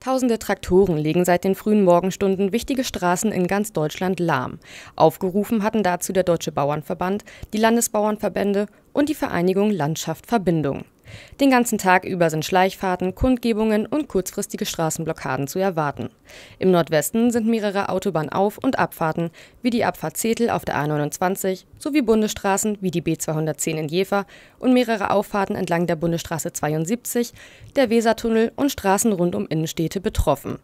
Tausende Traktoren legen seit den frühen Morgenstunden wichtige Straßen in ganz Deutschland lahm. Aufgerufen hatten dazu der Deutsche Bauernverband, die Landesbauernverbände und die Vereinigung Landschaft Verbindung. Den ganzen Tag über sind Schleichfahrten, Kundgebungen und kurzfristige Straßenblockaden zu erwarten. Im Nordwesten sind mehrere Autobahnauf- und Abfahrten, wie die Abfahrt Zetel auf der A29 sowie Bundesstraßen wie die B210 in Jever und mehrere Auffahrten entlang der Bundesstraße 72, der Wesertunnel und Straßen rund um Innenstädte betroffen.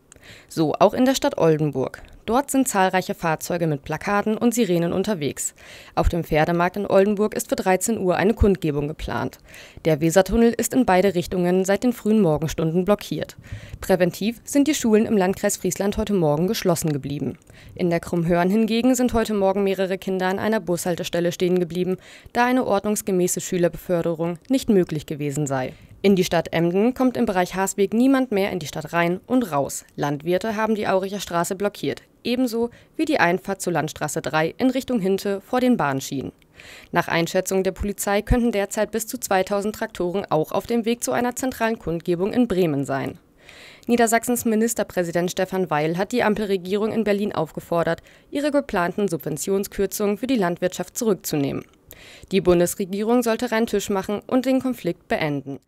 So auch in der Stadt Oldenburg. Dort sind zahlreiche Fahrzeuge mit Plakaten und Sirenen unterwegs. Auf dem Pferdemarkt in Oldenburg ist für 13 Uhr eine Kundgebung geplant. Der Wesertunnel ist in beide Richtungen seit den frühen Morgenstunden blockiert. Präventiv sind die Schulen im Landkreis Friesland heute Morgen geschlossen geblieben. In der Krummhörn hingegen sind heute Morgen mehrere Kinder an einer Bushaltestelle stehen geblieben, da eine ordnungsgemäße Schülerbeförderung nicht möglich gewesen sei. In die Stadt Emden kommt im Bereich Haasweg niemand mehr in die Stadt rein und raus. Landwirte haben die Auricher Straße blockiert, ebenso wie die Einfahrt zur Landstraße 3 in Richtung Hinte vor den Bahnschienen. Nach Einschätzung der Polizei könnten derzeit bis zu 2000 Traktoren auch auf dem Weg zu einer zentralen Kundgebung in Bremen sein. Niedersachsens Ministerpräsident Stefan Weil hat die Ampelregierung in Berlin aufgefordert, ihre geplanten Subventionskürzungen für die Landwirtschaft zurückzunehmen. Die Bundesregierung sollte reinen Tisch machen und den Konflikt beenden.